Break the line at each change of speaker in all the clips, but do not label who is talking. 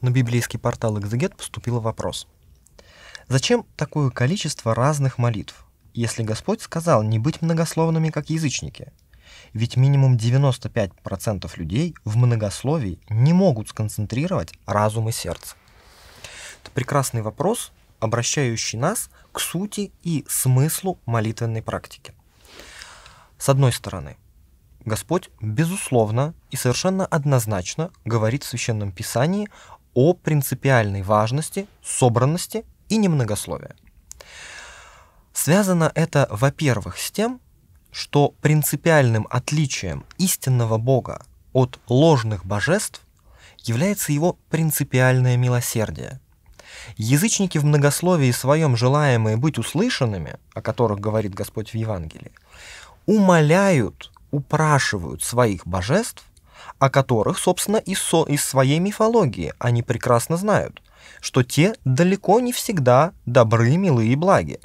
на библейский портал «Экзегет» поступил вопрос. Зачем такое количество разных молитв, если Господь сказал не быть многословными, как язычники? Ведь минимум 95% людей в многословии не могут сконцентрировать разум и сердце. Это прекрасный вопрос, обращающий нас к сути и смыслу молитвенной практики. С одной стороны, Господь, безусловно и совершенно однозначно говорит в Священном Писании о принципиальной важности, собранности и немногословия. Связано это, во-первых, с тем, что принципиальным отличием истинного Бога от ложных божеств является его принципиальное милосердие. Язычники в многословии своем желаемые быть услышанными, о которых говорит Господь в Евангелии, умоляют, упрашивают своих божеств о которых, собственно, из, со, из своей мифологии они прекрасно знают, что те далеко не всегда добры, милые и благи.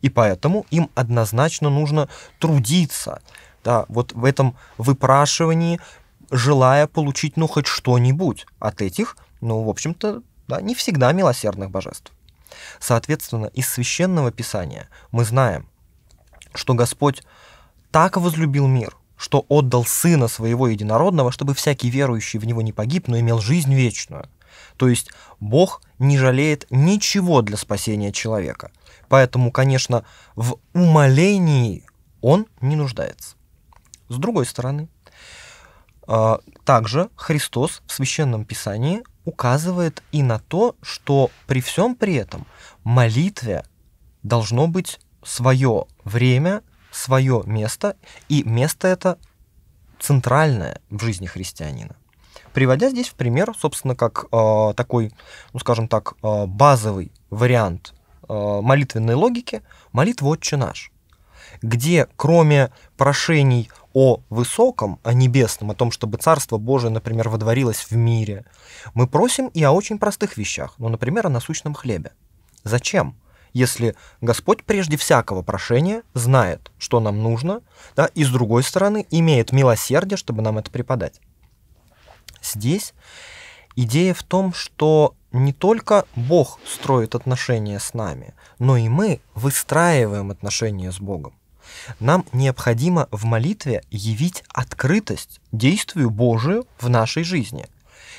И поэтому им однозначно нужно трудиться, да, вот в этом выпрашивании, желая получить, ну, хоть что-нибудь от этих, ну, в общем-то, да, не всегда милосердных божеств. Соответственно, из Священного Писания мы знаем, что Господь так возлюбил мир – что отдал Сына Своего Единородного, чтобы всякий верующий в Него не погиб, но имел жизнь вечную. То есть Бог не жалеет ничего для спасения человека. Поэтому, конечно, в умолении он не нуждается. С другой стороны, а, также Христос в Священном Писании указывает и на то, что при всем при этом молитве должно быть свое время свое место, и место это центральное в жизни христианина. Приводя здесь в пример, собственно, как э, такой, ну скажем так, э, базовый вариант э, молитвенной логики, молитва «Отче наш», где кроме прошений о высоком, о небесном, о том, чтобы Царство Божие, например, водворилось в мире, мы просим и о очень простых вещах, ну, например, о насущном хлебе. Зачем? если Господь прежде всякого прошения знает, что нам нужно, да, и с другой стороны имеет милосердие, чтобы нам это преподать. Здесь идея в том, что не только Бог строит отношения с нами, но и мы выстраиваем отношения с Богом. Нам необходимо в молитве явить открытость действию Божию в нашей жизни.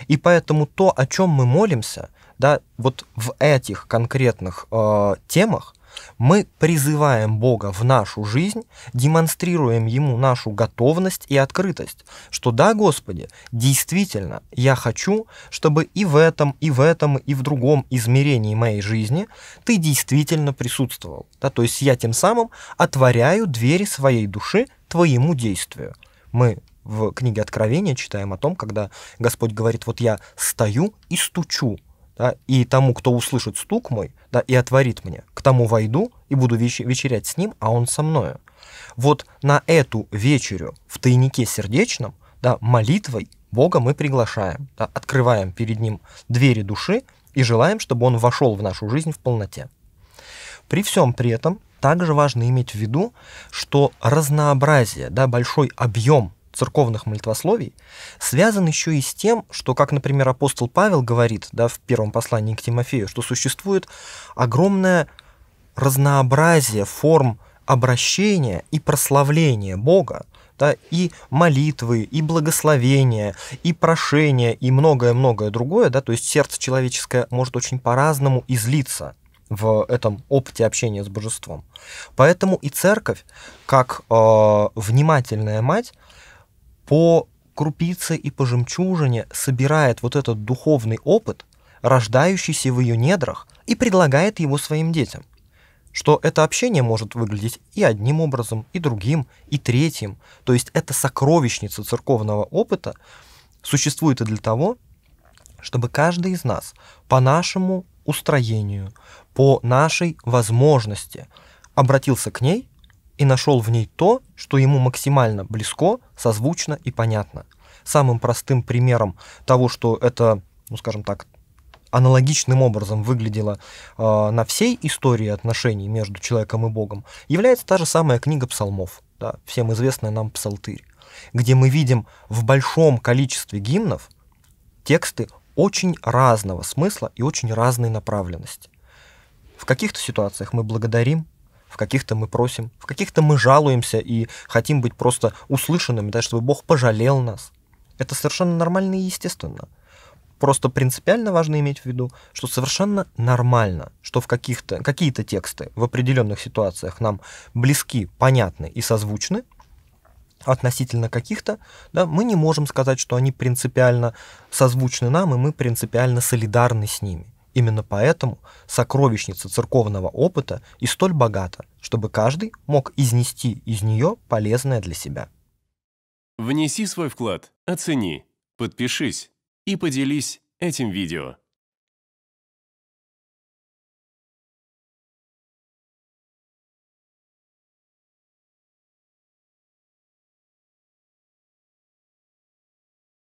И поэтому то, о чем мы молимся, да, вот в этих конкретных э, темах мы призываем Бога в нашу жизнь, демонстрируем Ему нашу готовность и открытость, что да, Господи, действительно, я хочу, чтобы и в этом, и в этом, и в другом измерении моей жизни Ты действительно присутствовал. Да? То есть я тем самым отворяю двери своей души Твоему действию. Мы в книге Откровения читаем о том, когда Господь говорит, вот я стою и стучу, да, и тому, кто услышит стук мой, да, и отворит мне, к тому войду и буду вечерять с ним, а он со мною. Вот на эту вечерю в тайнике сердечном, да, молитвой Бога мы приглашаем, да, открываем перед Ним двери души и желаем, чтобы Он вошел в нашу жизнь в полноте. При всем при этом также важно иметь в виду, что разнообразие, да, большой объем церковных молитвословий, связан еще и с тем, что, как, например, апостол Павел говорит да, в первом послании к Тимофею, что существует огромное разнообразие форм обращения и прославления Бога, да, и молитвы, и благословения, и прошения, и многое-многое другое, да, то есть сердце человеческое может очень по-разному излиться в этом опыте общения с божеством. Поэтому и церковь, как э, внимательная мать, по крупице и по жемчужине собирает вот этот духовный опыт, рождающийся в ее недрах, и предлагает его своим детям. Что это общение может выглядеть и одним образом, и другим, и третьим. То есть эта сокровищница церковного опыта существует и для того, чтобы каждый из нас по нашему устроению, по нашей возможности обратился к ней и нашел в ней то, что ему максимально близко, созвучно и понятно. Самым простым примером того, что это, ну скажем так, аналогичным образом выглядело э, на всей истории отношений между человеком и Богом, является та же самая книга псалмов, да, всем известная нам псалтырь, где мы видим в большом количестве гимнов тексты очень разного смысла и очень разной направленности. В каких-то ситуациях мы благодарим в каких-то мы просим, в каких-то мы жалуемся и хотим быть просто услышанными, да, чтобы Бог пожалел нас. Это совершенно нормально и естественно. Просто принципиально важно иметь в виду, что совершенно нормально, что в каких-то, какие-то тексты в определенных ситуациях нам близки, понятны и созвучны, относительно каких-то, да, мы не можем сказать, что они принципиально созвучны нам, и мы принципиально солидарны с ними. Именно поэтому сокровищница церковного опыта и столь богата, чтобы каждый мог изнести из нее полезное для себя. Внеси свой вклад, оцени, подпишись и поделись этим видео.